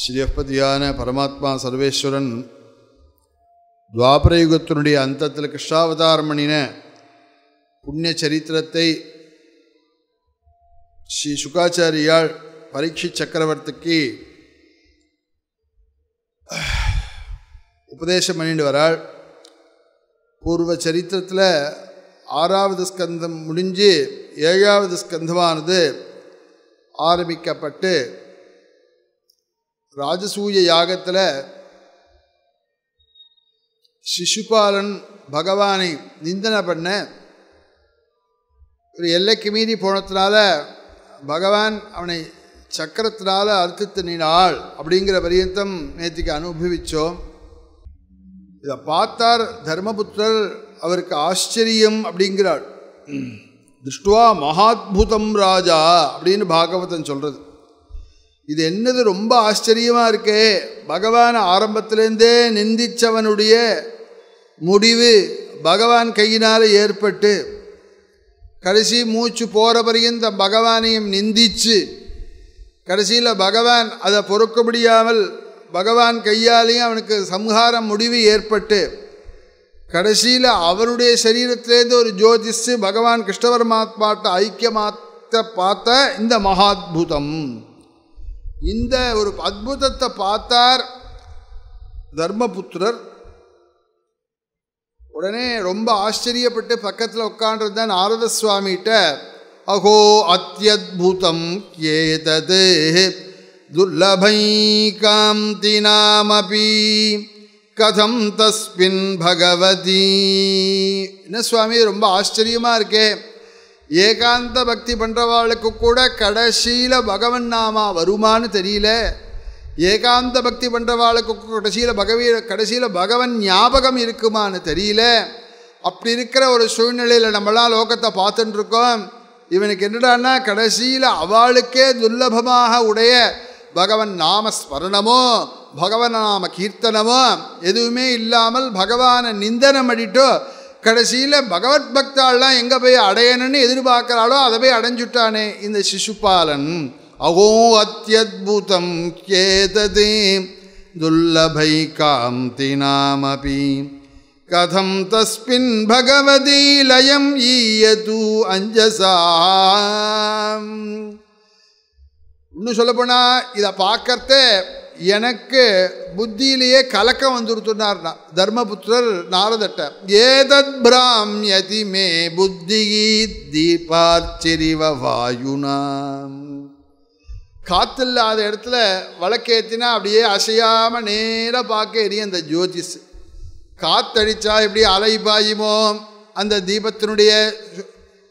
ஸ்ரீயப்பதியான பரமாத்மா சர்வேஸ்வரன் துவாபரயுகத்தினுடைய அந்தத்தில் கிருஷ்ணாவதாரமணின புண்ணிய சரித்திரத்தை ஸ்ரீ சுகாச்சாரியால் பரீட்சி சக்கரவர்த்திக்கு உபதேசம் பண்ணிட்டு வராள் பூர்வ சரித்திரத்தில் ஆறாவது ஸ்கந்தம் முடிஞ்சு ஏழாவது ஸ்கந்தமானது ஆரம்பிக்கப்பட்டு ராஜசூய யாகத்தில் சிசுபாலன் பகவானை நிந்தனை பண்ண ஒரு எல்லைக்கு மீறி போனதுனால பகவான் அவனை சக்கரத்தினால் அறுத்து நீனாள் அப்படிங்கிற பரியந்தம் நேற்றுக்கு அனுபவித்தோம் இதை பார்த்தார் தர்மபுத்திரர் அவருக்கு ஆச்சரியம் அப்படிங்கிறாள் திருஷ்டுவா மகாத்புதம் ராஜா அப்படின்னு பாகவதன் சொல்கிறது இது என்னது ரொம்ப ஆச்சரியமாக இருக்கே பகவான் ஆரம்பத்திலேருந்தே நிந்திச்சவனுடைய முடிவு பகவான் கையினால் ஏற்பட்டு கடைசி மூச்சு போகிற வரையும் தம் பகவானையும் நிந்திச்சு கடைசியில் பகவான் அதை பொறுக்க முடியாமல் பகவான் கையாலேயும் அவனுக்கு சம்ஹார முடிவு ஏற்பட்டு கடைசியில் அவருடைய சரீரத்திலேருந்து ஒரு ஜோதிஷு பகவான் கிருஷ்ணவர் மாத்மாட்ட ஐக்கியமாத்த பார்த்த இந்த மகாத்புதம் இந்த ஒரு அற்புதத்தை பார்த்தார் தர்மபுத்திரர் உடனே ரொம்ப ஆச்சரியப்பட்டு பக்கத்தில் உட்காண்டிருந்த நாரத சுவாமிகிட்ட அகோ அத்தியுதம் ஏதது துர்லபை காந்தி நாமபி கதம் தஸ்மின் பகவதி என்ன சுவாமி ரொம்ப ஆச்சரியமாக இருக்கேன் ஏகாந்த பக்தி பண்ணுறவாளுக்கு கூட கடைசியில் பகவன் நாமா வருமானு தெரியல ஏகாந்த பக்தி பண்ணுறவாளுக்கு கடைசியில் பகவீ கடைசியில் பகவன் ஞாபகம் இருக்குமான்னு தெரியல அப்படி இருக்கிற ஒரு சூழ்நிலையில் நம்மளாம் லோகத்தை பார்த்துட்டுருக்கோம் இவனுக்கு என்னடான்னா கடைசியில் அவளுக்கே துர்லபமாக உடைய பகவன் நாம ஸ்மரணமோ பகவன் நாம கீர்த்தனமோ எதுவுமே இல்லாமல் பகவானை நிந்தனம் அடிட்டோ கடைசியில் பகவத் பக்தாள்லாம் எங்கே போய் அடையணும்னு எதிர்பார்க்குறாளோ அதை போய் அடைஞ்சுட்டானே இந்த சிசுபாலன் அகோ அத்தியுதம் கேததே துல்லபை காந்தி நாமபி கதம் தஸ்மின் பகவதி லயம் ஈயது அஞ்சசா இன்னும் சொல்லப்போனால் இதை பார்க்கறதே எனக்கு புத்தியிலேயே கலக்கம் வந்துருத்துனார்னா தர்மபுத்திரர் நாரதட்ட ஏதத் பிராமியதி மே புத்தி தீபாச்சரிவ வாயுனாம் காற்று இல்லாத இடத்துல வழக்கேற்றினா அப்படியே அசையாமல் நேராக பார்க்க எரியும் அந்த ஜோதிஷ் காத்தடிச்சா எப்படி அலை பாயுமோ அந்த தீபத்தினுடைய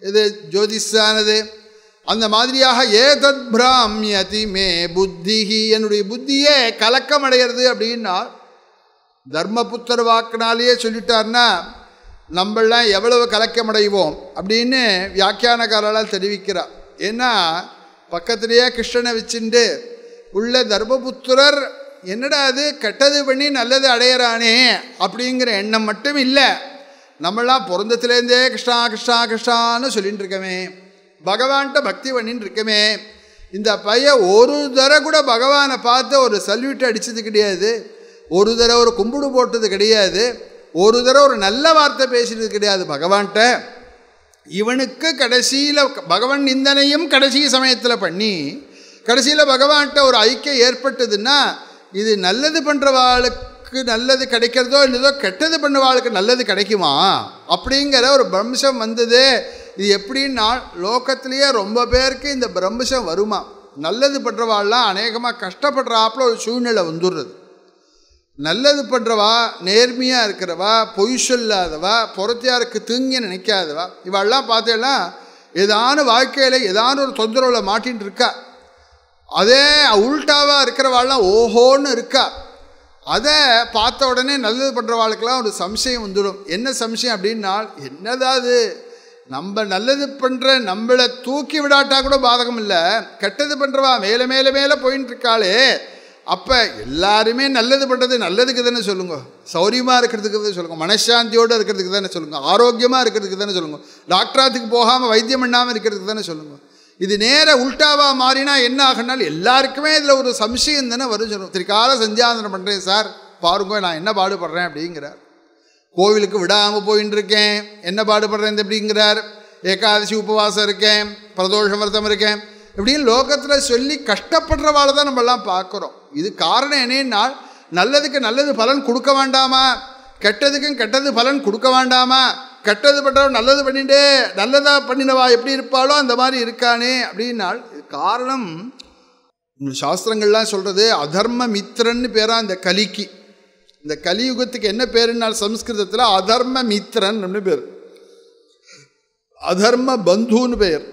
இது ஜோதிஷானது அந்த மாதிரியாக ஏதத் பிராமியதி மே புத்திஹி என்னுடைய புத்தியே கலக்கம் அடைகிறது அப்படின்னா தர்மபுத்தர் வாக்கினாலேயே சொல்லிட்டார்னா நம்மளாம் எவ்வளவு கலக்கமடைவோம் அப்படின்னு வியாக்கியானக்காரர்களால் தெரிவிக்கிறார் ஏன்னா பக்கத்திலேயே கிருஷ்ணனை வச்சுண்டு உள்ள தர்மபுத்திரர் என்னடா அது கெட்டது பண்ணி நல்லது அடையிறானே அப்படிங்கிற எண்ணம் மட்டும் இல்லை நம்மளாம் பிறந்தத்துலேருந்தே கிருஷ்ணா கிருஷ்ணா கிருஷ்ணான்னு சொல்லிட்டுருக்கவேன் பகவான்கிட்ட பக்தி பண்ணின்னு இருக்கமே இந்த பையன் ஒரு தர கூட பகவானை பார்த்து ஒரு சல்யூட் அடித்தது கிடையாது ஒரு தடவை ஒரு கும்பிடு போட்டது கிடையாது ஒரு தடவை ஒரு நல்ல வார்த்தை பேசினது கிடையாது பகவான்கிட்ட இவனுக்கு கடைசியில் பகவான் நிந்தனையும் கடைசி சமயத்தில் பண்ணி கடைசியில் பகவான்கிட்ட ஒரு ஐக்கியம் ஏற்பட்டதுன்னா இது நல்லது பண்ணுறவாளுக்கு நல்லது கிடைக்கிறதோ இல்லதோ கெட்டது பண்ணுறவாளுக்கு நல்லது கிடைக்குமா அப்படிங்கிற ஒரு பம்சம் வந்தது இது எப்படின்னா லோக்கத்திலேயே ரொம்ப பேருக்கு இந்த பிரம்மசம் வருமா நல்லது பண்ணுறவாள்லாம் அநேகமாக கஷ்டப்படுறாப்புல ஒரு சூழ்நிலை வந்துடுறது நல்லது பண்ணுறவா நேர்மையாக இருக்கிறவா பொய் சொல்லாதவா பொறத்தியாருக்கு தூங்கி நினைக்காதவா இவெல்லாம் பார்த்தேன்னா ஏதான வாழ்க்கையில் ஏதான ஒரு தொந்தரவில் மாட்டின்னு இருக்கா அதே உள்டாவாக இருக்கிறவாள்லாம் ஓஹோன்னு இருக்கா அதை பார்த்த உடனே நல்லது பண்ணுறவாளுக்கெல்லாம் ஒரு சம்சயம் வந்துடும் என்ன சம்சயம் அப்படின்னா என்னதான் அது நம்ம நல்லது பண்ணுற நம்மளை தூக்கி விடாட்டா கூட பாதகம் இல்லை கெட்டது பண்ணுறவா மேலே மேலே மேலே போயின்னு இருக்காளே அப்போ எல்லாருமே நல்லது பண்ணுறது நல்லதுக்கு தானே சொல்லுங்க சௌரியமாக இருக்கிறதுக்கு தானே சொல்லுங்க மனசாந்தியோடு இருக்கிறதுக்கு தானே சொல்லுங்க ஆரோக்கியமாக இருக்கிறதுக்கு தானே சொல்லுங்க டாக்டராத்துக்கு போகாமல் வைத்தியம் பண்ணாமல் இருக்கிறதுக்கு தானே சொல்லுங்க இது நேர உல்ட்டாவாக மாறினா என்ன ஆகுனாலும் எல்லாருக்குமே இதில் ஒரு சம்சயம் தானே வரும் சொல்லுவோம் திருக்கால சஞ்சாதனம் பண்ணுறேன் சார் பாருங்க நான் என்ன பாடுபடுறேன் அப்படிங்கிறார் கோவிலுக்கு விடாமல் போயின்னு இருக்கேன் என்ன பாடுபடுறேன் எப்படிங்கிறார் ஏகாதசி உபவாசம் இருக்கேன் பிரதோஷ விரதம் இருக்கேன் இப்படின்னு லோகத்தில் சொல்லி கஷ்டப்படுறவாள் தான் நம்மெல்லாம் பார்க்குறோம் இது காரணம் என்னன்னா நல்லதுக்கு நல்லது பலன் கொடுக்க வேண்டாமா கெட்டதுக்கும் கெட்டது பலன் கொடுக்க வேண்டாமா கெட்டது பண்ணுறவன் நல்லது பண்ணிட்டு நல்லதாக பண்ணினவா எப்படி இருப்பாளோ அந்த மாதிரி இருக்கானே அப்படின்னால் காரணம் சாஸ்திரங்கள்லாம் சொல்கிறது அதர்ம மித்திரன்னு பேராக அந்த கலிக்கு இந்த கலியுகத்துக்கு என்ன பேருனால் சம்ஸ்கிருதத்தில் அதர்ம மித்திரன் பேர் அதர்ம பந்துன்னு பெயர்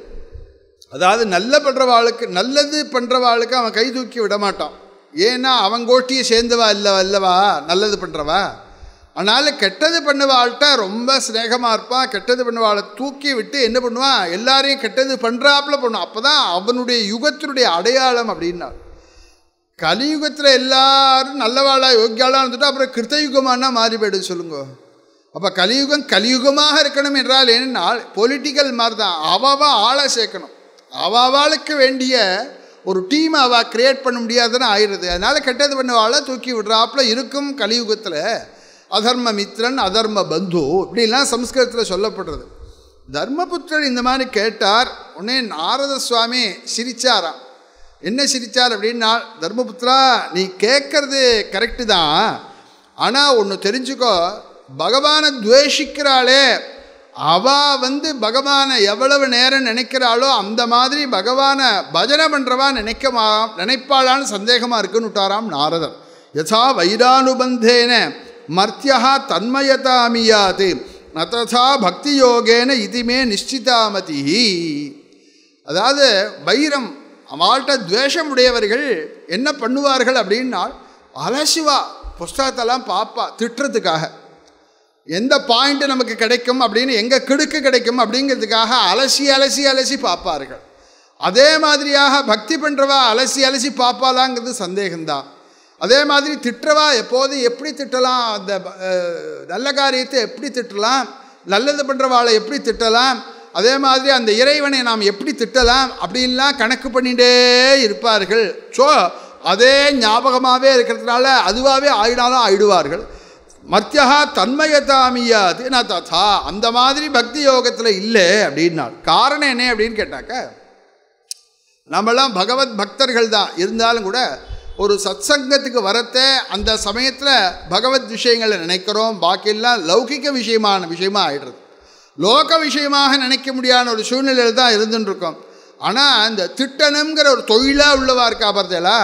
அதாவது நல்ல பண்ணுறவாளுக்கு நல்லது பண்ணுறவாளுக்கு அவன் கை தூக்கி விட மாட்டான் ஏன்னா அவன் கோட்டியை சேர்ந்தவா இல்லவா அல்லவா நல்லது பண்ணுறவா அதனால் கெட்டது பண்ணுவாள்கிட்ட ரொம்ப சிநேகமாக இருப்பான் கெட்டது பண்ணுவாளை தூக்கி விட்டு என்ன பண்ணுவான் எல்லாரையும் கெட்டது பண்ணுறாப்புல பண்ணுவான் அப்போ தான் அவனுடைய யுகத்தினுடைய அடையாளம் அப்படின்னா கலியுகத்தில் எல்லாரும் நல்லவாளா யோக்கியாலாம் இருந்துட்டு அப்புறம் கிருத்தயுகமானா மாறி போயிடுது சொல்லுங்க அப்போ கலியுகம் கலியுகமாக இருக்கணும் என்றால் ஏன்னால் பொலிட்டிக்கல் மாதிரி தான் அவாவா ஆளை சேர்க்கணும் அவாவாளுக்கு வேண்டிய ஒரு டீம் அவள் க்ரியேட் பண்ண முடியாதுன்னு ஆயிடுது அதனால் கெட்டது பண்ணுவாளை தூக்கி விடுறாப்புல இருக்கும் கலியுகத்தில் அதர்ம மித்ரன் அதர்ம பந்து இப்படிலாம் சம்ஸ்கிருதத்தில் சொல்லப்படுறது தர்மபுத்திரன் இந்த மாதிரி கேட்டார் உடனே நாரத சுவாமி சிரிச்சாராம் என்ன சிரித்தார் அப்படின்னா தர்மபுத்திரா நீ கேட்கறது கரெக்டு தான் ஆனால் ஒன்று தெரிஞ்சுக்கோ பகவானை துவேஷிக்கிறாளே அவள் வந்து பகவானை எவ்வளவு நேரம் நினைக்கிறாளோ அந்த மாதிரி பகவானை பஜனை பண்ணுறவா நினைக்கமா நினைப்பாளான்னு சந்தேகமாக இருக்குன்னு விட்டாராம் நாரதர் யசா வைரானுபந்தேன மர்த்தியா தன்மயதாமியாது நததா பக்தி யோகேன இதுமே நிச்சிதாமதி அதாவது வைரம் அவள்கிட்ட துவேஷம் உடையவர்கள் என்ன பண்ணுவார்கள் அப்படின்னா அலசிவா புஸ்தகத்தெல்லாம் பார்ப்பா திட்டுறதுக்காக எந்த பாயிண்ட்டு நமக்கு கிடைக்கும் அப்படின்னு எங்கே கிடுக்கு கிடைக்கும் அப்படிங்கிறதுக்காக அலசி அலசி அலசி பார்ப்பார்கள் அதே மாதிரியாக பக்தி பண்ணுறவா அலசி அலசி பார்ப்பாளாங்கிறது சந்தேகம்தான் அதே மாதிரி திட்டுறவா எப்போது எப்படி திட்டலாம் அந்த நல்ல காரியத்தை எப்படி திட்டலாம் நல்லது பண்ணுறவாளை எப்படி திட்டலாம் அதே மாதிரி அந்த இறைவனை நாம் எப்படி திட்டலாம் அப்படின்லாம் கணக்கு பண்ணிகிட்டே இருப்பார்கள் ஸோ அதே ஞாபகமாகவே இருக்கிறதுனால அதுவாகவே ஆயிடாலும் ஆயிடுவார்கள் மத்தியா தன்மயதாமியாது நான் ததா அந்த மாதிரி பக்தி யோகத்தில் இல்லை அப்படின்னா காரணம் என்ன அப்படின்னு கேட்டாக்க நம்மளாம் பகவத் பக்தர்கள் தான் இருந்தாலும் கூட ஒரு சத் சங்கத்துக்கு வரத்தை அந்த சமயத்தில் பகவத் விஷயங்களை நினைக்கிறோம் பாக்கியெல்லாம் லௌகிக்க விஷயமான விஷயமாக ஆகிடுறது லோக விஷயமாக நினைக்க முடியாத ஒரு சூழ்நிலையில் தான் இருந்துருக்கோம் ஆனால் அந்த திட்டணுங்கிற ஒரு தொழிலாக உள்ளவா இருக்கா பார்த்தேலா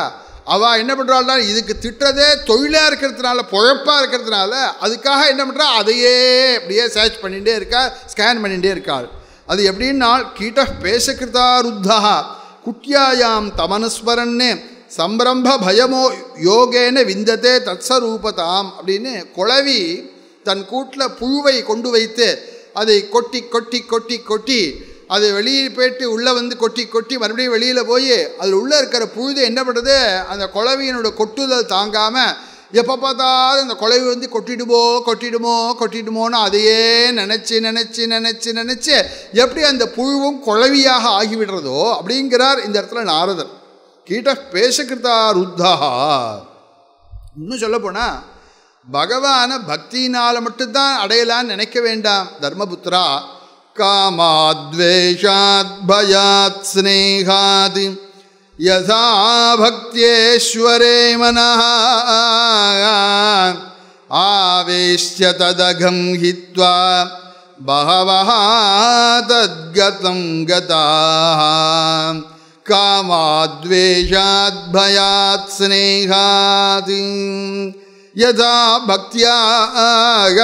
அவள் என்ன பண்ணுறாள்னா இதுக்கு திட்டதே தொழிலாக இருக்கிறதுனால பொழப்பாக இருக்கிறதுனால அதுக்காக என்ன பண்ணுறா அதையே அப்படியே சர்ச் பண்ணிகிட்டே இருக்கா ஸ்கேன் பண்ணிகிட்டே இருக்காள் அது எப்படின்னா கீட்ட பேசகிருதா ருத்தா குட்டியாயாம் தமனுஸ்மரன்னு சம்பிரம்ப பயமோ யோகேன விந்ததே தத்சரூபதாம் அப்படின்னு குழவி தன் கூட்டில் புழுவை கொண்டு வைத்து அதை கொட்டி கொட்டி கொட்டி கொட்டி அதை வெளியே போயிட்டு உள்ளே வந்து கொட்டி கொட்டி மறுபடியும் வெளியில் போய் அதில் உள்ளே இருக்கிற புழுது என்ன பண்ணுறது அந்த குழவியினோட கொட்டுதல் தாங்காமல் எப்போ பார்த்தாலும் அந்த குழவி வந்து கொட்டிடுமோ கொட்டிடுமோ கொட்டிடுமோன்னு அதையே நினச்சி நினச்சி நினச்சி நினச்சி எப்படி அந்த புழுவும் குழவியாக ஆகிவிடுறதோ அப்படிங்கிறார் இந்த இடத்துல நாரதர் கீட்ட பேசக்கிருத்தா ருத்தா இன்னும் சொல்லப்போனால் பகவானை பக்தியினால் மட்டும்தான் அடையலான்னு நினைக்க வேண்டாம் தர்மபுத்ரா காமாத்வேஷாத் பயாத் ஸ்னேகாதி யசா பக்தியேஸ்வரே மனா ஆவேஷ்ய ததகம் ஹித்வா பகவஹ தத்கதம் கதா காமாத்வேஷாத் பயாத் ஸ்னேகாதி யதா பக்தியாக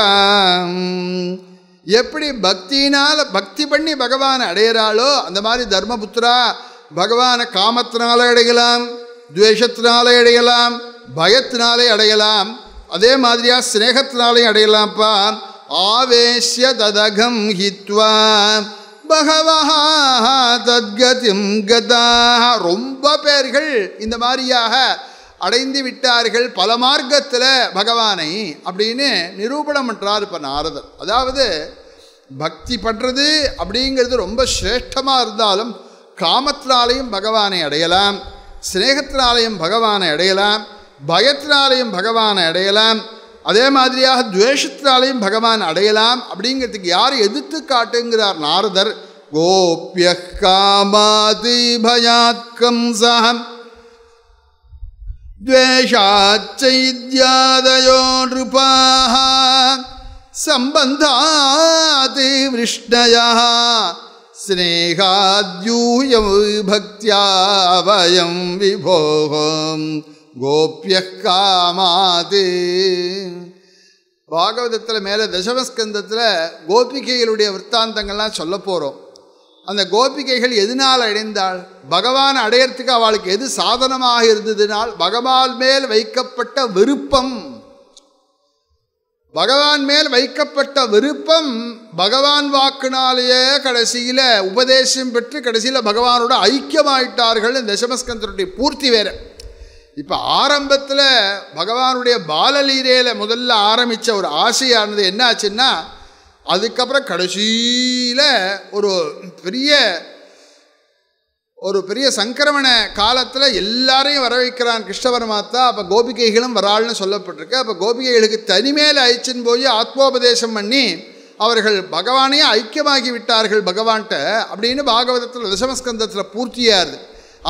எப்படி பக்தினால் பக்தி பண்ணி பகவான் அடையிறாளோ அந்த மாதிரி தர்மபுத்திரா பகவானை காமத்தினால அடையலாம் துவேஷத்தினாலே அடையலாம் பயத்தினாலே அடையலாம் அதே மாதிரியா ஸ்னேகத்தினாலையும் அடையலாம்ப்பா ஆவேசிய ததகம் ஹித்வா பகவஹா தத்கதிம் கதா ரொம்ப பேர்கள் இந்த மாதிரியாக அடைந்து விட்டார்கள் பல மார்க்கத்தில் பகவானை அப்படின்னு நிரூபணம் பண்ணுறார் இப்போ நாரதர் அதாவது பக்தி பண்ணுறது அப்படிங்கிறது ரொம்ப சிரேஷ்டமாக இருந்தாலும் காமத்தினாலையும் பகவானை அடையலாம் ஸ்னேகத்தினாலையும் பகவானை அடையலாம் பயத்தினாலையும் பகவானை அடையலாம் அதே மாதிரியாக துவேஷத்தினாலையும் பகவான் அடையலாம் அப்படிங்கிறதுக்கு யார் எதிர்த்து காட்டுங்கிறார் நாரதர் கோபிய காமாதி பயாக்கம் சகம் द्वेषाच्चैद्यादयोनृपाः सम्बन्धात् वृष्णयः स्नेहाद्यूयौ भक्त्या वयं விபோகம் கோபிய காமாது பாகவதத்தில் மேலே தசமஸ்கந்தத்தில் கோபிகைகளுடைய விற்த்தாந்தங்கள்லாம் சொல்ல போகிறோம் அந்த கோபிகைகள் எதனால் அடைந்தாள் பகவான் அடையறதுக்கு அவளுக்கு எது சாதனமாக இருந்ததுனால் பகவான் மேல் வைக்கப்பட்ட விருப்பம் பகவான் மேல் வைக்கப்பட்ட விருப்பம் பகவான் வாக்குனாலேயே கடைசியில் உபதேசம் பெற்று கடைசியில் பகவானோட ஐக்கியமாயிட்டார்கள் தசமஸ்கந்தருடைய பூர்த்தி வேற இப்போ ஆரம்பத்தில் பகவானுடைய பாலலீரையில் முதல்ல ஆரம்பித்த ஒரு ஆசையானது என்னாச்சுன்னா அதுக்கப்புறம் கடைசியில் ஒரு பெரிய ஒரு பெரிய சங்கரமண காலத்தில் எல்லாரையும் வர வைக்கிறான் கிருஷ்ணபரமாத்தா அப்போ கோபிகைகளும் வராள்னு சொல்லப்பட்டிருக்கு அப்போ கோபிகைகளுக்கு தனிமேல் அழிச்சின்னு போய் ஆத்மோபதேசம் பண்ணி அவர்கள் பகவானையே ஐக்கியமாகி விட்டார்கள் பகவான்கிட்ட அப்படின்னு பாகவதத்தில் விஷமஸ்கந்தத்தில் பூர்த்தியாகுது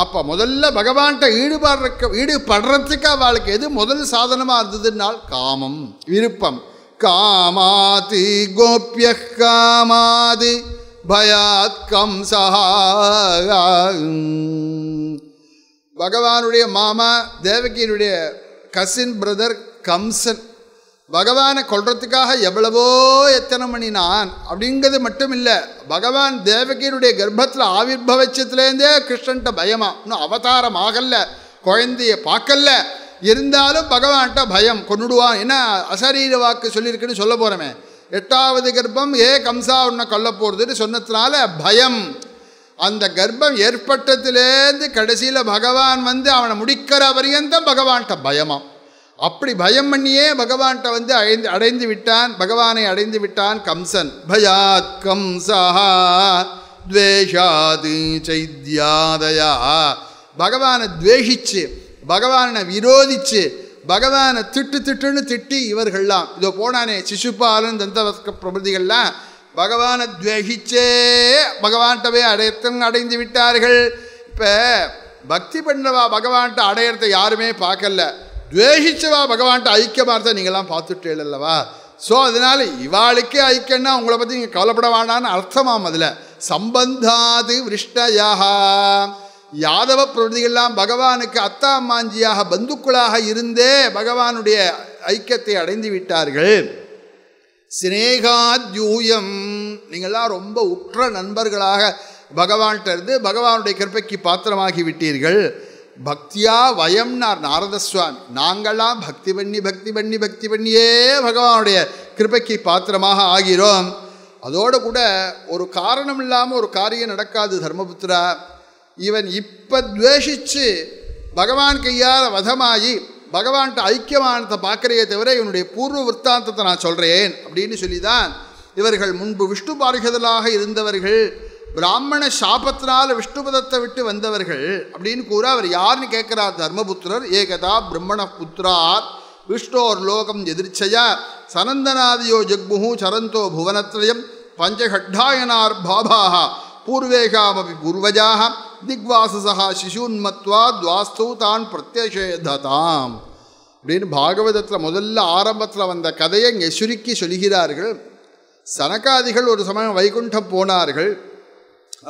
அப்போ முதல்ல பகவான்கிட்ட ஈடுபாடுறக்க ஈடுபடுறதுக்கு அவளுக்கு எது முதல் சாதனமாக இருந்ததுனால் காமம் விருப்பம் காமாதி கோபிய காமாதி பயாத் கம்சஹா பகவானுடைய மாமா தேவகியனுடைய கசின் பிரதர் கம்சன் பகவானை கொள்றதுக்காக எவ்வளவோ எத்தனை மணி நான் அப்படிங்கிறது மட்டும் இல்லை பகவான் தேவகியனுடைய கர்ப்பத்தில் ஆவிர்வச்சத்துலேருந்தே கிருஷ்ணன்ட்ட பயமா இன்னும் அவதாரம் ஆகல குழந்தைய பார்க்கல இருந்தாலும் பகவான்கிட்ட பயம் கொண்டுடுவான் என்ன அசரீர வாக்கு சொல்லியிருக்குன்னு சொல்ல போகிறோமே எட்டாவது கர்ப்பம் ஏ கம்சா உன்னை கொல்ல போகிறதுன்னு சொன்னதுனால பயம் அந்த கர்ப்பம் ஏற்பட்டதுலேருந்து கடைசியில் பகவான் வந்து அவனை முடிக்கிற வரையந்தான் பகவான்கிட்ட பயமாம் அப்படி பயம் பண்ணியே பகவான்கிட்ட வந்து அடைந்து அடைந்து விட்டான் பகவானை அடைந்து விட்டான் கம்சன் பயாத் கம்சா துவேஷாது சைத்யாதயா பகவானை துவேஷிச்சு பகவானை விரோதித்து பகவானை திட்டு திட்டுன்னு திட்டி இவர்கள்லாம் இதோ போனானே சிசுபாலன் தந்தவஸ்க பிரபதிகள்லாம் பகவானை துவகிச்சே பகவான்கிட்டவே அடையத்தம் அடைந்து விட்டார்கள் இப்போ பக்தி பண்ணவா பகவான்கிட்ட அடையிறத யாருமே பார்க்கல துவேகிச்சவா பகவான்கிட்ட ஐக்கியமாக இருந்தால் நீங்களாம் பார்த்துட்டே அல்லவா ஸோ அதனால் இவாளுக்கே ஐக்கியன்னா உங்களை பற்றி நீங்கள் கவலைப்பட வேண்டான்னு அர்த்தமாம் அதில் சம்பந்தாது விருஷ்டயா யாதவ பிரதிகள்லாம் பகவானுக்கு அத்தா மாஞ்சியாக பந்துக்களாக இருந்தே பகவானுடைய ஐக்கியத்தை அடைந்து விட்டார்கள் சினேகாத்யூயம் நீங்கள்லாம் ரொம்ப உற்ற நண்பர்களாக பகவான்கிட்ட இருந்து பகவானுடைய கிருப்பைக்கு பாத்திரமாகி விட்டீர்கள் பக்தியா வயம்னார் நாரத சுவாமி நாங்களாம் பக்தி பண்ணி பக்தி பண்ணி பக்தி பண்ணியே பகவானுடைய கிருப்பைக்கு பாத்திரமாக ஆகிறோம் அதோடு கூட ஒரு காரணம் இல்லாமல் ஒரு காரியம் நடக்காது தர்மபுத்திரா இவன் இப்போ துவேஷித்து பகவான் கையால் வதமாகி பகவான்கிட்ட ஐக்கியமானத்தை பார்க்குறையே தவிர இவனுடைய பூர்வ விற்த்தாந்தத்தை நான் சொல்கிறேன் அப்படின்னு சொல்லி தான் இவர்கள் முன்பு விஷ்ணு பாரிகதலாக இருந்தவர்கள் பிராமண சாபத்தினால் விஷ்ணுபதத்தை விட்டு வந்தவர்கள் அப்படின்னு கூற அவர் யாருன்னு கேட்குறார் தர்மபுத்திரர் ஏகதா பிரம்மண புத்திரார் விஷ்ணோர் லோகம் எதிர்ச்சையா சனந்தனாதியோ ஜக்முஹூ சரந்தோ புவனத்ரயம் பஞ்சகட்டாயனார் பாபாஹா பூர்வேகாமபி பூர்வஜாக திக்வாசசா சிசூன்மத்வா மத்வா துவாஸ்தௌ தான் பிரத்யஷேததாம் அப்படின்னு பாகவதத்தில் முதல்ல ஆரம்பத்தில் வந்த கதையை இங்கே சுருக்கி சொல்கிறார்கள் சனகாதிகள் ஒரு சமயம் வைகுண்டம் போனார்கள்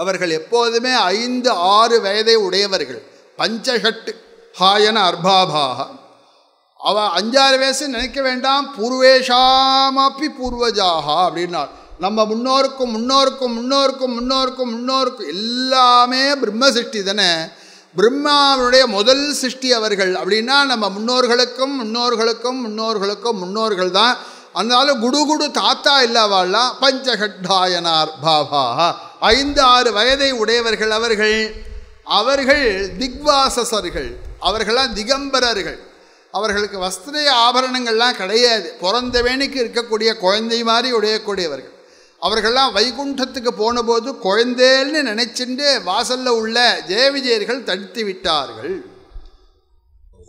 அவர்கள் எப்போதுமே ஐந்து ஆறு வயதை உடையவர்கள் பஞ்சஷட் ஹாயன அர்பாபாக அவ அஞ்சாறு வயசு நினைக்க வேண்டாம் பூர்வேஷாமப்பி பூர்வஜாகா அப்படின்னார் நம்ம முன்னோருக்கும் முன்னோருக்கும் முன்னோருக்கும் முன்னோருக்கும் முன்னோருக்கும் எல்லாமே பிரம்ம சிருஷ்டி தானே பிரம்மாவுடைய முதல் சிருஷ்டி அவர்கள் அப்படின்னா நம்ம முன்னோர்களுக்கும் முன்னோர்களுக்கும் முன்னோர்களுக்கும் முன்னோர்கள் தான் அதனால குடுகுடு தாத்தா இல்லாவாள்லாம் பஞ்சகட்டாயனார் பாபா ஐந்து ஆறு வயதை உடையவர்கள் அவர்கள் அவர்கள் திக்வாசசர்கள் அவர்களாம் திகம்பரர்கள் அவர்களுக்கு வஸ்திர ஆபரணங்கள்லாம் கிடையாது பிறந்த வேணிக்கு இருக்கக்கூடிய குழந்தை மாதிரி உடையக்கூடியவர்கள் அவர்கள்லாம் வைகுண்டத்துக்கு போனபோது குழந்தேல்னு நினைச்சுண்டு வாசலில் உள்ள ஜெயவிஜயர்கள் தடுத்து விட்டார்கள்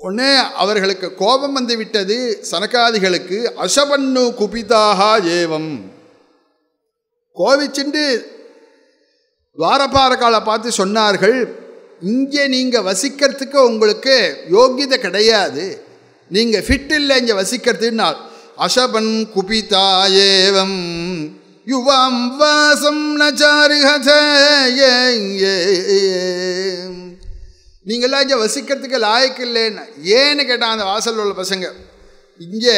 ஒன்று அவர்களுக்கு கோபம் வந்து விட்டது சனகாதிகளுக்கு அசபண்ணு குபிதாகா ஏவம் கோவிச்சுண்டு துவாரபாரகாலை பார்த்து சொன்னார்கள் இங்கே நீங்கள் வசிக்கிறதுக்கு உங்களுக்கு யோக்கியதை கிடையாது நீங்கள் ஃபிட் இல்லை இங்கே வசிக்கிறதுனால் அசபன் குபிதா ஏவம் யுவாம் வாசம் न நீங்களாம் இங்கே வசிக்கிறதுக்கு லாய்க்கு இல்லைன்னு ஏன்னு கேட்டால் அந்த வாசல் உள்ள பசங்க இங்கே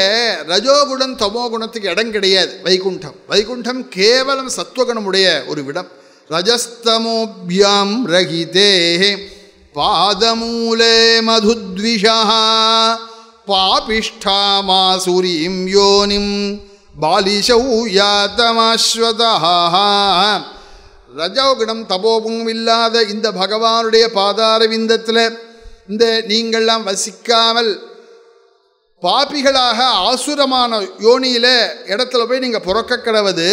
ரஜோகுணம் தமோ குணத்துக்கு இடம் கிடையாது வைகுண்டம் வைகுண்டம் கேவலம் சத்வகுணமுடைய ஒரு விடம் ரஜஸ்தமோபியாம் ரஹிதே பாதமூலே மதுத்விஷா பாபிஷ்டாமாசுரியும் யோனிம் பாலிஷௌ ரஜோகுணம் தபோபும் இல்லாத இந்த பகவானுடைய பாதார விந்தத்தில் இந்த நீங்கள்லாம் வசிக்காமல் பாப்பிகளாக ஆசுரமான யோனியில் இடத்துல போய் நீங்கள் பிறக்க கிடவது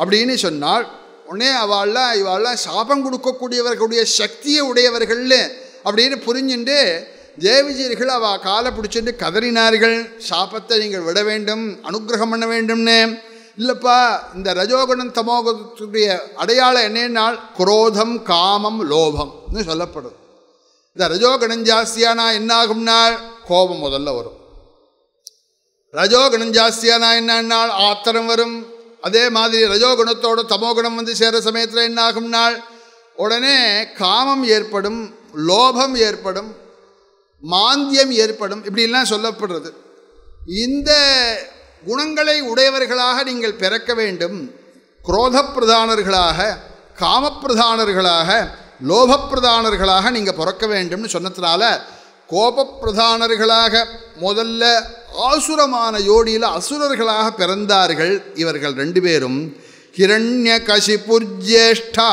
அப்படின்னு சொன்னால் உடனே அவள்லாம் இவாள்லாம் சாபம் கொடுக்கக்கூடியவர்களுடைய சக்தியை உடையவர்கள்னு அப்படின்னு புரிஞ்சுட்டு தேவிஜியர்கள் அவ காலை பிடிச்சிட்டு கதறினார்கள் சாபத்தை நீங்கள் விட வேண்டும் அனுகிரகம் பண்ண வேண்டும்னு இல்லைப்பா இந்த ரஜோகுணம் தமோகத்துடைய அடையாளம் என்னென்னால் குரோதம் காமம் லோபம்னு சொல்லப்படும் இந்த ரஜோகுணம் ஜாஸ்தியானா என்னாகும்னால் கோபம் முதல்ல வரும் ரஜோகுணம் ஜாஸ்தியானா என்னன்னா ஆத்திரம் வரும் அதே மாதிரி ரஜோகுணத்தோட தமோகுணம் வந்து சேர சமயத்தில் என்னாகும்னால் உடனே காமம் ஏற்படும் லோபம் ஏற்படும் மாந்தியம் ஏற்படும் இப்படிலாம் சொல்லப்படுறது இந்த குணங்களை உடையவர்களாக நீங்கள் பிறக்க வேண்டும் குரோதப்பிரதானர்களாக காமப்பிரதானர்களாக லோபப்பிரதானர்களாக நீங்கள் பிறக்க வேண்டும்னு சொன்னதுனால கோபப்பிரதானர்களாக முதல்ல ஆசுரமான யோடியில் அசுரர்களாக பிறந்தார்கள் இவர்கள் ரெண்டு பேரும் ஹிரண்ய கசிபுர்ஜேஷ்டா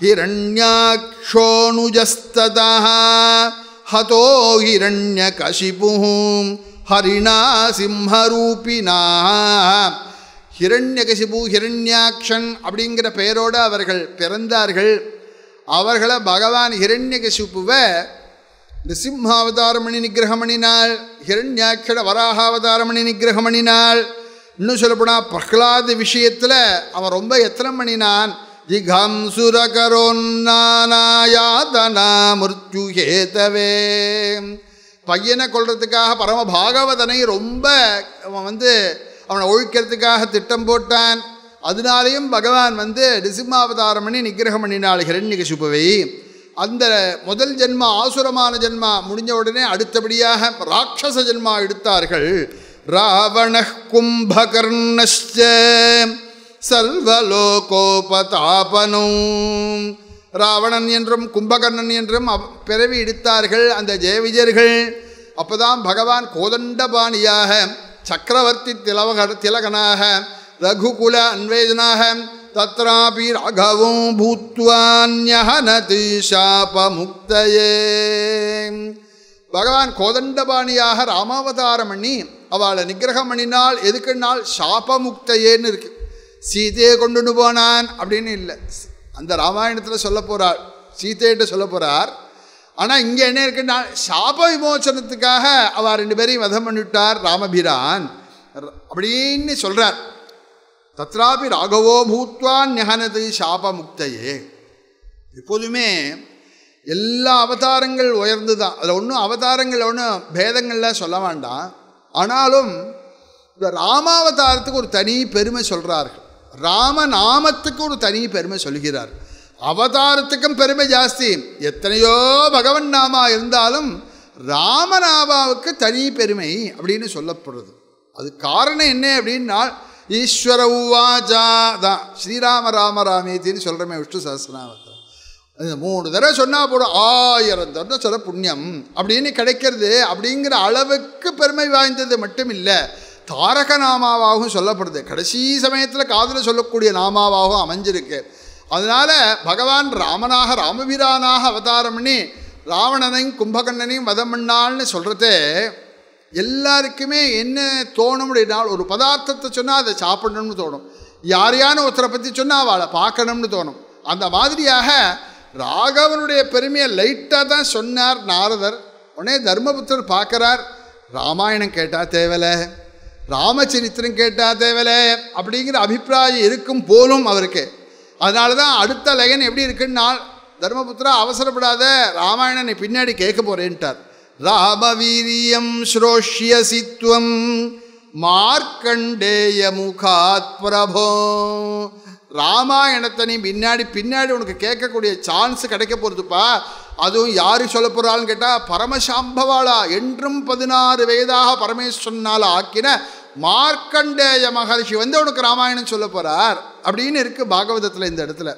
கிரண்யாக்ஷோனுஜஸ்ததா हतो हिरण्यकशिपुः हरिणा சிம்மரூபினா ஹிரண்யகசிபு ஹிரண்யாக்ஷன் அப்படிங்கிற பெயரோடு அவர்கள் பிறந்தார்கள் அவர்களை பகவான் ஹிரண்யகசிபுவை இந்த சிம்ஹாவதாரமணி நிகிரகமணினால் ஹிரண்யாட்சட வராகாவதாரமணி நிகிரகமணினால் இன்னும் சொல்லப்போனால் பிரஹ்லாத விஷயத்தில் அவன் ரொம்ப எத்தனை மணினான் சுரகரோன்னாயாதனா மிருத்யுஹேதவே பையனை கொள்றதுக்காக பரம பாகவதனை ரொம்ப அவன் வந்து அவனை ஒழிக்கிறதுக்காக திட்டம் போட்டான் அதனாலேயும் பகவான் வந்து டிசிம்மாவதாரம் பண்ணி நிகிரகம் பண்ணினாள் ஹிரண்யகசுபவை அந்த முதல் ஜென்மா ஆசுரமான ஜென்மா முடிஞ்ச உடனே அடுத்தபடியாக ராட்சச ஜென்மா எடுத்தார்கள் ராவண கும்பகர்ணஸ்ட சர்வலோகோபதாபனும் ராவணன் என்றும் கும்பகர்ணன் என்றும் பிறவி இடித்தார்கள் அந்த ஜெயவிஜயர்கள் அப்போதான் பகவான் கோதண்டபாணியாக சக்கரவர்த்தி திலவகர் திலகனாக ரகுகுல அன்வேதனாக தத்ராபி ராகவும் பூத்வான்யஹனதி முக்தயே பகவான் கோதண்டபாணியாக ராமாவதாரம் பண்ணி அவளை நிகிரகம் பண்ணினால் எதுக்குனால் சாபமுக்தையேன்னு இருக்கு சீதையை கொண்டுன்னு போனான் அப்படின்னு இல்லை அந்த ராமாயணத்தில் சொல்ல போகிறார் சீதையிட்ட சொல்ல போகிறார் ஆனால் இங்கே என்ன இருக்குன்னா சாப விமோச்சனத்துக்காக அவர் ரெண்டு பேரையும் வதம் பண்ணிவிட்டார் ராமபிரான் அப்படின்னு சொல்கிறார் தத்ராபி ராகவோ பூத்வான் ஞானது சாப முக்தையே எப்போதுமே எல்லா அவதாரங்கள் உயர்ந்து தான் அதில் ஒன்றும் அவதாரங்கள் ஒன்றும் பேதங்கள்லாம் சொல்ல வேண்டாம் ஆனாலும் இந்த ராமாவதாரத்துக்கு ஒரு தனி பெருமை சொல்கிறார்கள் ராமநாமத்துக்கு ஒரு தனி பெருமை சொல்கிறார் அவதாரத்துக்கும் பெருமை ஜாஸ்தி எத்தனையோ பகவன் நாமா இருந்தாலும் ராமநாமாவுக்கு தனி பெருமை அப்படின்னு சொல்லப்படுறது அது காரணம் என்ன அப்படின்னா ஈஸ்வர உவாஜா தான் ஸ்ரீராம ராம ராமேத்தின்னு சொல்கிறோமே விஷ்ணு சஹசிரநாமத்தில் இந்த மூணு தடவை சொன்னால் போடும் ஆயிரம் தடவை சொல்ல புண்ணியம் அப்படின்னு கிடைக்கிறது அப்படிங்கிற அளவுக்கு பெருமை வாய்ந்தது மட்டும் இல்லை தாரக நாமாவாகவும் சொல்லப்படுது கடைசி சமயத்தில் காதில் சொல்லக்கூடிய நாமாவாகவும் அமைஞ்சிருக்கு அதனால் பகவான் ராமனாக ராமவீரானாக அவதாரம் பண்ணி ராவணனையும் கும்பகண்ணனையும் வதம் பண்ணால்னு சொல்கிறதே எல்லாருக்குமே என்ன தோணும் அப்படின்னால் ஒரு பதார்த்தத்தை சொன்னால் அதை சாப்பிடணும்னு தோணும் யார் யாரும் ஒருத்தரை பற்றி சொன்னால் அவளை பார்க்கணும்னு தோணும் அந்த மாதிரியாக ராகவனுடைய பெருமையை லைட்டாக தான் சொன்னார் நாரதர் உடனே தர்மபுத்தர் பார்க்குறார் ராமாயணம் கேட்டால் தேவலை ராமச்சரித்திரம் கேட்டா தேவையில்ல அப்படிங்கிற அபிப்பிராயம் இருக்கும் போலும் அவருக்கு அதனால தான் அடுத்த லயன் எப்படி இருக்குன்னா தர்மபுத்திரா அவசரப்படாத ராமாயணனை பின்னாடி கேட்க போறேன்ட்டார் ராமவீரியம் ஸ்ரோஷ்ய மார்க்கண்டேய முகாத் பிரபோ ராமாயணத்தை நீ பின்னாடி பின்னாடி உனக்கு கேட்கக்கூடிய சான்ஸ் கிடைக்க போகிறதுப்பா அதுவும் யார் சொல்ல போகிறாள்னு கேட்டால் பரமசாம்பவாளா என்றும் பதினாறு வயதாக பரமேஸ்வரனால் ஆக்கின மார்க்கண்டேய மகர்ஷி வந்து உனக்கு ராமாயணம் சொல்ல போகிறார் அப்படின்னு இருக்குது பாகவதத்தில் இந்த இடத்துல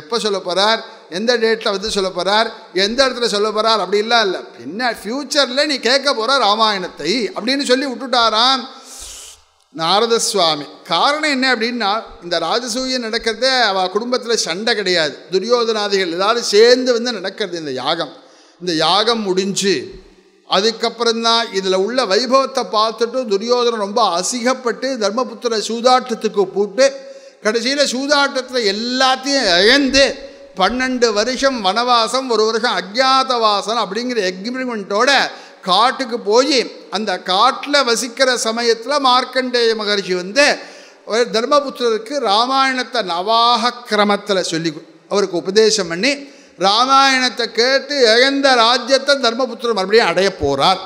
எப்போ சொல்ல போகிறார் எந்த டேட்டில் வந்து சொல்ல போகிறார் எந்த இடத்துல சொல்ல போகிறார் அப்படிலாம் இல்லை பின்ன ஃப்யூச்சரில் நீ கேட்க போகிற ராமாயணத்தை அப்படின்னு சொல்லி விட்டுட்டாரான் நாரத சுவாமி காரணம் என்ன அப்படின்னா இந்த ராஜசூயன் நடக்கிறது அவள் குடும்பத்தில் சண்டை கிடையாது துரியோதனாதிகள் எல்லாரும் சேர்ந்து வந்து நடக்கிறது இந்த யாகம் இந்த யாகம் முடிஞ்சு அதுக்கப்புறம்தான் இதில் உள்ள வைபவத்தை பார்த்துட்டு துரியோதனன் ரொம்ப அசிகப்பட்டு தர்மபுத்திர சூதாட்டத்துக்கு போட்டு கடைசியில் சூதாட்டத்தில் எல்லாத்தையும் இழந்து பன்னெண்டு வருஷம் வனவாசம் ஒரு வருஷம் அக்ஞாதவாசம் அப்படிங்கிற எக்ரிமெண்ட்டோட காட்டுக்கு போய் அந்த காட்டில் வசிக்கிற சமயத்தில் மார்க்கண்டேய மகர்ஷி வந்து தர்மபுத்திரருக்கு ராமாயணத்தை நவாக கிரமத்தில் சொல்லி அவருக்கு உபதேசம் பண்ணி ராமாயணத்தை கேட்டு எகந்த ராஜ்யத்தை தர்மபுத்திரர் மறுபடியும் அடைய போகிறார்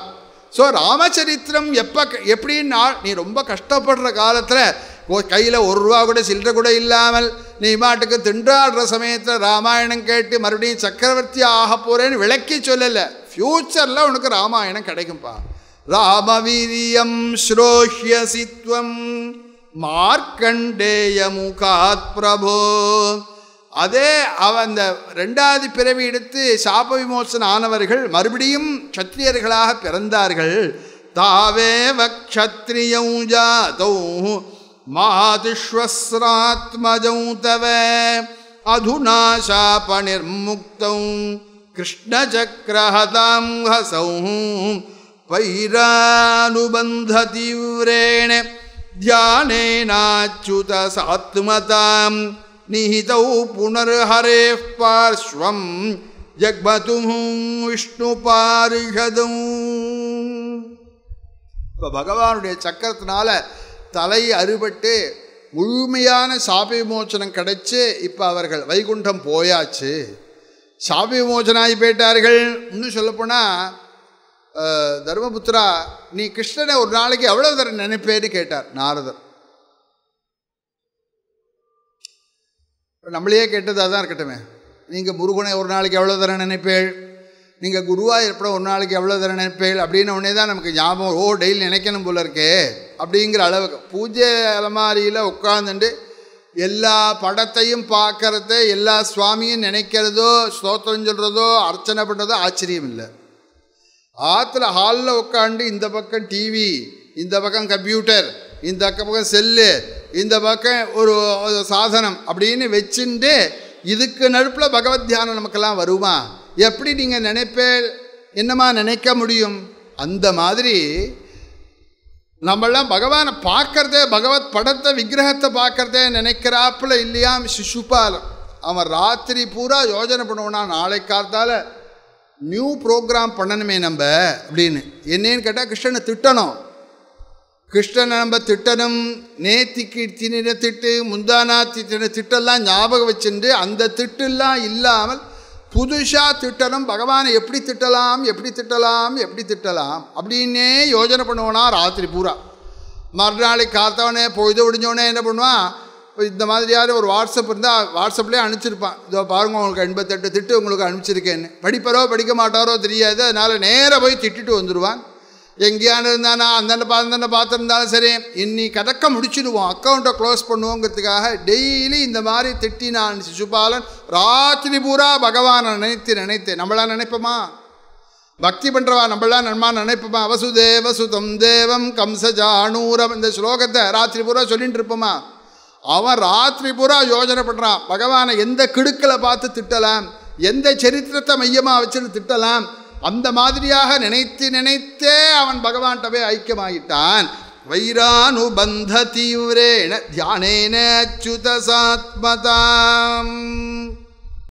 ஸோ ராமச்சரித்திரம் எப்போ எப்படின்னா நீ ரொம்ப கஷ்டப்படுற காலத்தில் கையில் ஒரு ரூபா கூட சில்லற கூட இல்லாமல் நீ மாட்டுக்கு திண்டாடுற சமயத்தில் ராமாயணம் கேட்டு மறுபடியும் சக்கரவர்த்தி ஆக போகிறேன்னு விளக்கி சொல்லலை ஃப்யூச்சரில் உனக்கு ராமாயணம் கிடைக்கும்பா ராமவீரியம் ஸ்ரோஹ்யசித்வம் மார்க்கண்டேய முகாத் பிரபோ அதே அவ அந்த ரெண்டாவது பிறவி எடுத்து சாப விமோசன ஆனவர்கள் மறுபடியும் சத்திரியர்களாக பிறந்தார்கள் தாவேவ க்ஷத்ரியௌ ஜாதௌ மாதிஷ்வஸ்ராத்மஜௌ தவ அதுனா சாப நிர்முக்தௌ कृष्णचक्रहतां हसौः पैरानुबन्धतीव्रेण ध्यानेनाच्युतसात्मतां निहितौ पुनर्हरेः पार्श्वं जग्मतुः விஷ்ணுபாரிஷதும் இப்போ பகவானுடைய சக்கரத்தினால தலை அறுபட்டு முழுமையான சாபி மோச்சனம் கிடைச்சி இப்போ அவர்கள் வைகுண்டம் போயாச்சு சாபி விமோச்சனாகி போயிட்டார்கள் இன்னும் சொல்லப்போனால் தர்மபுத்திரா நீ கிருஷ்ணனை ஒரு நாளைக்கு எவ்வளோ தர நினைப்பேன்னு கேட்டார் நாரதர் நம்மளையே கேட்டது அதான் இருக்கட்டுமே நீங்கள் முருகனை ஒரு நாளைக்கு எவ்வளோ தர நினைப்பேள் நீங்கள் குருவாக இருப்பட ஒரு நாளைக்கு எவ்வளோ தர நினைப்பேள் அப்படின்னு உடனே தான் நமக்கு ஞாபகம் ஓ டெய்லி நினைக்கணும் போல இருக்கே அப்படிங்கிற அளவுக்கு பூஜை அலமாரியில் உட்காந்துட்டு எல்லா படத்தையும் பார்க்கறத எல்லா சுவாமியும் நினைக்கிறதோ ஸ்தோத்திரம் சொல்கிறதோ அர்ச்சனை பண்ணுறதோ ஆச்சரியம் இல்லை ஆற்றுல ஹாலில் உட்காந்து இந்த பக்கம் டிவி இந்த பக்கம் கம்ப்யூட்டர் இந்த பக்கம் செல்லு இந்த பக்கம் ஒரு சாதனம் அப்படின்னு வச்சுட்டு இதுக்கு நடுப்பில் பகவத் தியானம் நமக்கெல்லாம் வருமா எப்படி நீங்கள் நினைப்பே என்னமா நினைக்க முடியும் அந்த மாதிரி நம்மளாம் பகவானை பார்க்கறதே பகவத் படத்தை விக்கிரகத்தை பார்க்கறதே நினைக்கிறாப்புல இல்லையாம் சிசுபால் அவன் ராத்திரி பூரா யோஜனை பண்ணுவனா நாளை காத்தால நியூ ப்ரோக்ராம் பண்ணணுமே நம்ம அப்படின்னு என்னன்னு கேட்டால் கிருஷ்ணனை திட்டணும் கிருஷ்ணனை நம்ம திட்டணும் நேத்தி தின திட்டு முந்தானா திட்டின திட்டெல்லாம் ஞாபகம் வச்சுட்டு அந்த திட்டுலாம் இல்லாமல் புதுசாக திட்டணும் பகவானை எப்படி திட்டலாம் எப்படி திட்டலாம் எப்படி திட்டலாம் அப்படின்னே யோஜனை பண்ணுவோன்னா ராத்திரி பூரா மறுநாளைக்கு காத்தவனே பொழுது முடிஞ்சோடனே என்ன பண்ணுவான் இந்த மாதிரி ஒரு வாட்ஸ்அப் இருந்தால் வாட்ஸ்அப்லேயே அனுப்பிச்சிருப்பான் இதோ பாருங்கள் உங்களுக்கு எண்பத்தெட்டு திட்டு உங்களுக்கு அனுப்பிச்சிருக்கேன்னு படிப்பாரோ படிக்க மாட்டாரோ தெரியாது அதனால் நேராக போய் திட்டுட்டு வந்துடுவான் எங்கேயான இருந்தானா பார்த்து அந்தாண்ட பார்த்துருந்தாலும் சரி இன்னி கதக்க முடிச்சிடுவோம் அக்கௌண்ட்டை க்ளோஸ் பண்ணுவோங்கிறதுக்காக டெய்லி இந்த மாதிரி திட்டினான் சிசுபாலன் ராத்திரி பூரா பகவானை நினைத்து நினைத்து நம்மளாம் நினைப்போமா பக்தி பண்ணுறவா நம்மளாம் நன்மா நினைப்போமா வசுதேவ சுதம் தேவம் கம்சஜானூரம் இந்த ஸ்லோகத்தை ராத்திரி பூரா சொல்லிட்டு இருப்போமா அவன் ராத்திரி பூரா யோஜனை பண்ணுறான் பகவானை எந்த கிடுக்கலை பார்த்து திட்டலாம் எந்த சரித்திரத்தை மையமாக வச்சுன்னு திட்டலாம் அந்த மாதிரியாக நினைத்து நினைத்தே அவன் பகவான்கிட்டவே ஐக்கியமாயிட்டான் வைரானுபந்த தீவிரேன தியானேன அச்சுத சாத்மதாம்